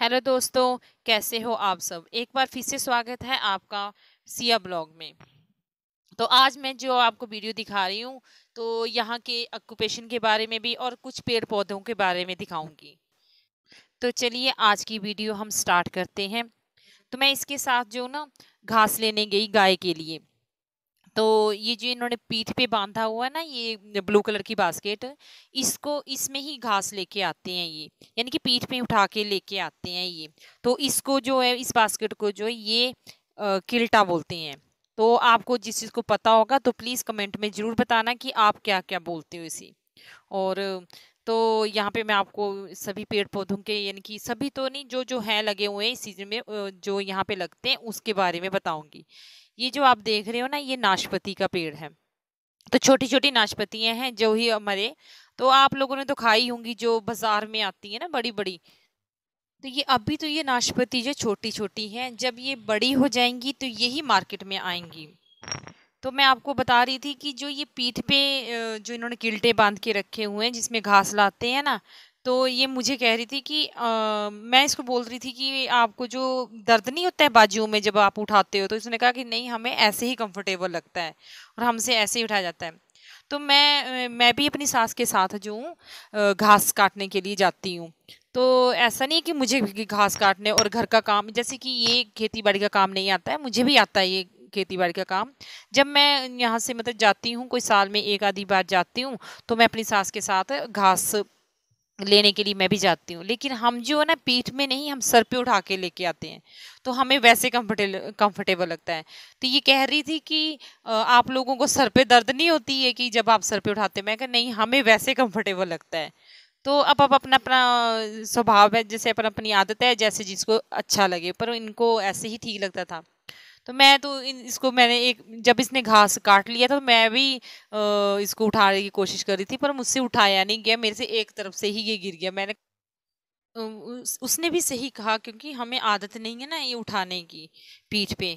hello दोस्तों कैसे हो आप सब एक बार फिर से स्वागत है आपका सिया ब्लॉग में तो आज मैं जो आपको वीडियो दिखा रही हूँ तो यहाँ के ऑक्यूपेशन के बारे में भी और कुछ पेड़ पौधों के बारे में दिखाऊंगी तो चलिए आज की वीडियो हम स्टार्ट करते हैं तो मैं इसके साथ जो ना घास लेने गई गाय के लिए तो ये जो इन्होंने पीठ पे बांधा हुआ है ना ये ब्लू कलर की बास्केट इसको इसमें ही घास लेके आते हैं ये यानी कि पीठ पे उठा के लेके आते हैं ये तो इसको जो है इस बास्केट को जो है ये किल्टा बोलते हैं तो आपको जिस चीज़ को पता होगा तो प्लीज़ कमेंट में ज़रूर बताना कि आप क्या क्या बोलते हो इसी और तो यहाँ पे मैं आपको सभी पेड़ पौधों के यानी कि सभी तो नहीं जो जो हैं लगे हुए हैं इस सीज़न में जो यहाँ पे लगते हैं उसके बारे में बताऊँगी ये जो आप देख रहे हो ना ये नाशपति का पेड़ है तो छोटी छोटी नाशपतियाँ हैं जो ही हमारे तो आप लोगों ने तो खाई होंगी जो बाजार में आती है ना बड़ी बड़ी तो ये अभी तो ये नाशपति जो छोटी छोटी हैं जब ये बड़ी हो जाएंगी तो यही मार्केट में आएंगी तो मैं आपको बता रही थी कि जो ये पीठ पे जो इन्होंने किल्टे बांध के रखे हुए हैं जिसमें घास लाते हैं ना तो ये मुझे कह रही थी कि आ, मैं इसको बोल रही थी कि आपको जो दर्द नहीं होता है बाजू में जब आप उठाते हो तो इसने कहा कि नहीं हमें ऐसे ही कंफर्टेबल लगता है और हमसे ऐसे ही उठाया जाता है तो मैं मैं भी अपनी सास के साथ जो हूँ घास काटने के लिए जाती हूँ तो ऐसा नहीं है कि मुझे घास काटने और घर का काम जैसे कि ये खेती बाड़ी का काम नहीं आता है मुझे भी आता है ये खेती बाड़ी का काम जब मैं यहाँ से मतलब जाती हूँ कोई साल में एक आधी बार जाती हूँ तो मैं अपनी सास के साथ घास लेने के लिए मैं भी जाती हूँ लेकिन हम जो है ना पीठ में नहीं हम सर पे उठा के लेके आते हैं तो हमें वैसे कम्फर्टे कम्फर्टेबल लगता है तो ये कह रही थी कि आप लोगों को सर पे दर्द नहीं होती है कि जब आप सर पे उठाते हैं मैं कह नहीं हमें वैसे कम्फर्टेबल लगता है तो अब अब अपना अपना स्वभाव है जैसे अपन अपनी आदत है जैसे जिसको अच्छा लगे पर इनको ऐसे ही ठीक लगता था तो मैं तो इन इसको मैंने एक जब इसने घास काट लिया तो मैं भी इसको उठाने की कोशिश कर रही थी पर मुझसे उठाया नहीं गया मेरे से एक तरफ से ही ये गिर गया मैंने उसने भी सही कहा क्योंकि हमें आदत नहीं है ना ये उठाने की पीठ पे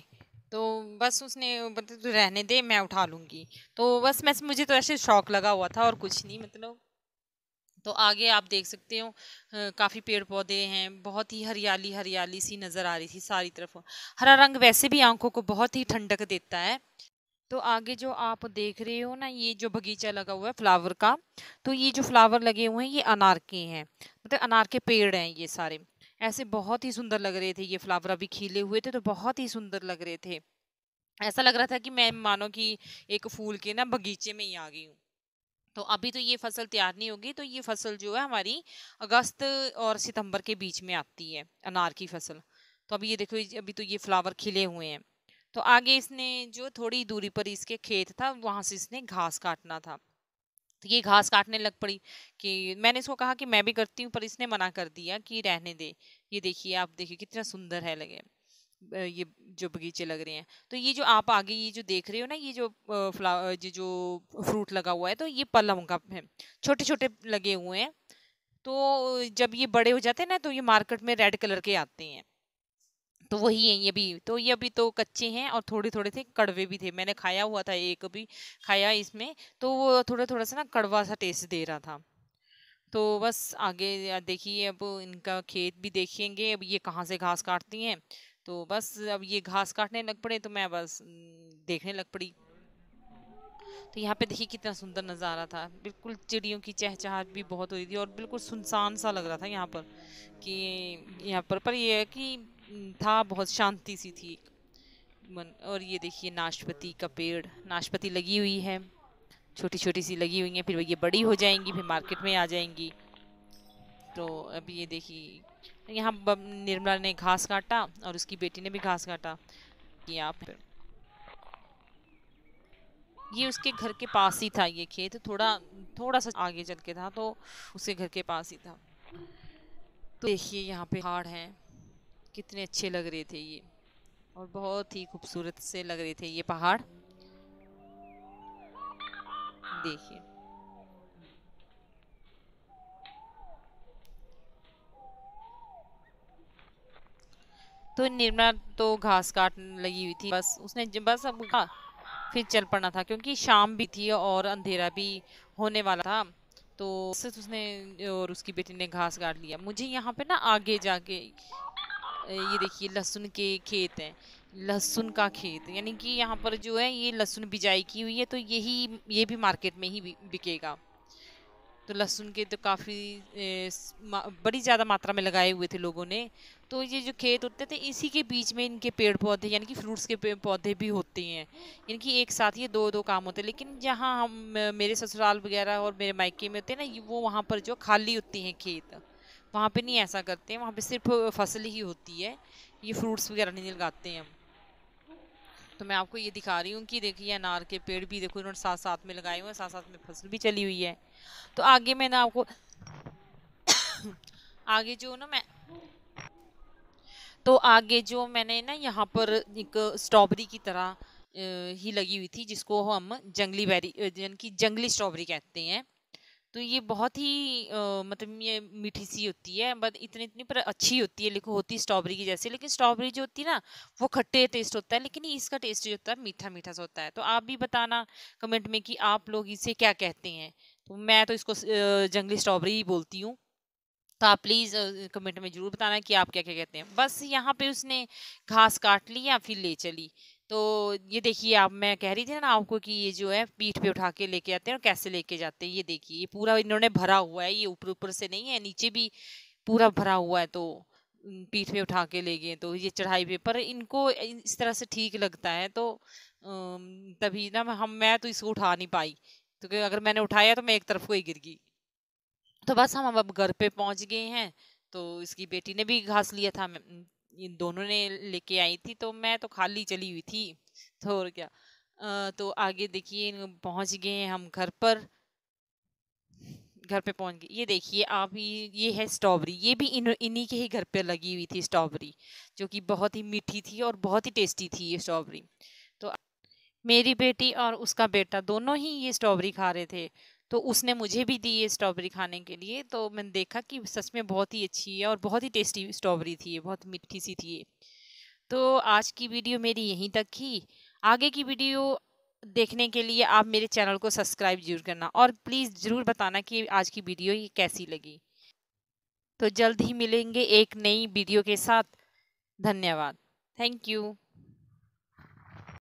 तो बस उसने मतलब तो रहने दे मैं उठा लूँगी तो बस मैं मुझे तो ऐसे शौक लगा हुआ था और कुछ नहीं मतलब तो आगे आप देख सकते हो काफ़ी पेड़ पौधे हैं बहुत ही हरियाली हरियाली सी नज़र आ रही थी सारी तरफ हरा रंग वैसे भी आंखों को बहुत ही ठंडक देता है तो आगे जो आप देख रहे हो ना ये जो बगीचा लगा हुआ है फ्लावर का तो ये जो फ्लावर लगे हुए हैं ये अनार के हैं मतलब अनार के पेड़ हैं ये सारे ऐसे बहुत ही सुंदर लग रहे थे ये फ्लावर अभी खिले हुए थे तो बहुत ही सुंदर लग रहे थे ऐसा लग रहा था कि मैं मानो कि एक फूल के ना बगीचे में ही आ गई हूँ तो अभी तो ये फसल तैयार नहीं होगी तो ये फसल जो है हमारी अगस्त और सितंबर के बीच में आती है अनार की फसल तो अभी ये देखो अभी तो ये फ्लावर खिले हुए हैं तो आगे इसने जो थोड़ी दूरी पर इसके खेत था वहाँ से इसने घास काटना था तो ये घास काटने लग पड़ी कि मैंने इसको कहा कि मैं भी करती हूँ पर इसने मना कर दिया कि रहने दे ये देखिए आप देखिए कितना सुंदर है लगे ये जो बगीचे लग रहे हैं तो ये जो आप आगे ये जो देख रहे हो ना ये जो फ्लावर ये जो फ्रूट लगा हुआ है तो ये पलम का है छोटे छोटे लगे हुए हैं तो जब ये बड़े हो जाते हैं ना तो ये मार्केट में रेड कलर के आते हैं तो वही है ये भी तो ये अभी तो कच्चे हैं और थोड़े थोड़े थे कड़वे भी थे मैंने खाया हुआ था एक अभी खाया इसमें तो वो थोड़ा थोड़ा सा ना कड़वा सा टेस्ट दे रहा था तो बस आगे देखिए अब इनका खेत भी देखेंगे अब ये कहाँ से घास काटती हैं तो बस अब ये घास काटने लग पड़े तो मैं बस देखने लग पड़ी तो यहाँ पे देखिए कितना सुंदर नज़ारा था बिल्कुल चिड़ियों की चहचहाट भी बहुत हो रही थी और बिल्कुल सुनसान सा लग रहा था यहाँ पर कि यहाँ पर पर यह है कि था बहुत शांति सी थी मन और ये देखिए नाशपति का पेड़ नाशपति लगी हुई है छोटी छोटी सी लगी हुई है फिर ये बड़ी हो जाएंगी फिर मार्केट में आ जाएंगी तो अब ये देखिए यहाँ निर्मला ने घास काटा और उसकी बेटी ने भी घास काटा कि आप ये उसके घर के पास ही था ये खेत थोड़ा थोड़ा सा आगे चल के था तो उसके घर के पास ही था तो देखिए यहाँ पे पहाड़ हैं कितने अच्छे लग रहे थे ये और बहुत ही खूबसूरत से लग रहे थे ये पहाड़ देखिए तो निर्मला तो घास काटने लगी हुई थी बस उसने बस अब फिर चल पड़ना था क्योंकि शाम भी थी और अंधेरा भी होने वाला था तो उसने और उसकी बेटी ने घास काट लिया मुझे यहाँ पे ना आगे जाके ये देखिए लहसुन के खेत हैं लहसुन का खेत यानी कि यहाँ पर जो है ये लहसुन बिजाई की हुई है तो यही ये भी मार्केट में ही बिकेगा तो लहसुन के तो काफ़ी बड़ी ज़्यादा मात्रा में लगाए हुए थे लोगों ने तो ये जो खेत होते थे इसी के बीच में इनके पेड़ पौधे यानी कि फ्रूट्स के पौधे भी होते हैं इनकी एक साथ ये दो दो काम होते हैं लेकिन जहाँ हम मेरे ससुराल वगैरह और मेरे मायके में होते हैं ना वो वहाँ पर जो खाली होती हैं खेत वहाँ पे नहीं ऐसा करते हैं वहाँ पे सिर्फ फसल ही होती है ये फ्रूट्स वगैरह नहीं लगाते हैं हम तो मैं आपको ये दिखा रही हूँ कि देखिए अनार के पेड़ भी देखो इन्होंने साथ साथ में लगाए हुए हैं साथ साथ में फसल भी चली हुई है तो आगे मैं ना आपको आगे जो ना मैं तो आगे जो मैंने ना यहाँ पर एक स्ट्रॉबेरी की तरह ही लगी हुई थी जिसको हम जंगली बेरी यानी कि जंगली स्ट्रॉबेरी कहते हैं तो ये बहुत ही आ, मतलब ये मीठी सी होती है बट इतनी इतनी पर अच्छी होती है लेकिन होती स्ट्रॉबेरी की जैसे लेकिन स्ट्रॉबेरी जो होती है ना वो खट्टे टेस्ट होता है लेकिन इसका टेस्ट जो होता है मीठा मीठा सा होता है तो आप भी बताना कमेंट में कि आप लोग इसे क्या कहते हैं तो मैं तो इसको जंगली स्ट्रॉबेरी ही बोलती हूँ तो आप प्लीज़ कमेंट में ज़रूर बताना कि आप क्या क्या कहते हैं बस यहाँ पे उसने घास काट ली या फिर ले चली तो ये देखिए आप मैं कह रही थी ना आपको कि ये जो है पीठ पे उठा के लेके आते हैं और कैसे लेके जाते हैं ये देखिए ये पूरा इन्होंने भरा हुआ है ये ऊपर ऊपर से नहीं है नीचे भी पूरा भरा हुआ है तो पीठ पे उठा के ले गए तो ये चढ़ाई पे पर इनको इस तरह से ठीक लगता है तो तभी ना हम मैं तो इसको उठा नहीं पाई क्योंकि तो अगर मैंने उठाया तो मैं एक तरफ को ही गिर गई तो बस हम अब घर पे पहुंच गए हैं तो इसकी बेटी ने भी घास लिया था इन दोनों ने लेके आई थी तो मैं तो खाली चली हुई थी तो और क्या तो आगे देखिए पहुंच गए हम घर पर घर पे पहुंच गए ये देखिए आप ये ये है स्ट्रॉबेरी ये भी इन इन्हीं के ही घर पे लगी हुई थी स्ट्रॉबेरी जो कि बहुत ही मीठी थी और बहुत ही टेस्टी थी ये स्ट्रॉबेरी तो मेरी बेटी और उसका बेटा दोनों ही ये स्ट्रॉबेरी खा रहे थे तो उसने मुझे भी दी ये स्ट्रॉबेरी खाने के लिए तो मैंने देखा कि सच में बहुत ही अच्छी है और बहुत ही टेस्टी स्ट्रॉबेरी थी ये बहुत मीठी सी थी ये तो आज की वीडियो मेरी यहीं तक ही आगे की वीडियो देखने के लिए आप मेरे चैनल को सब्सक्राइब जरूर करना और प्लीज़ ज़रूर बताना कि आज की वीडियो ये कैसी लगी तो जल्द ही मिलेंगे एक नई वीडियो के साथ धन्यवाद थैंक यू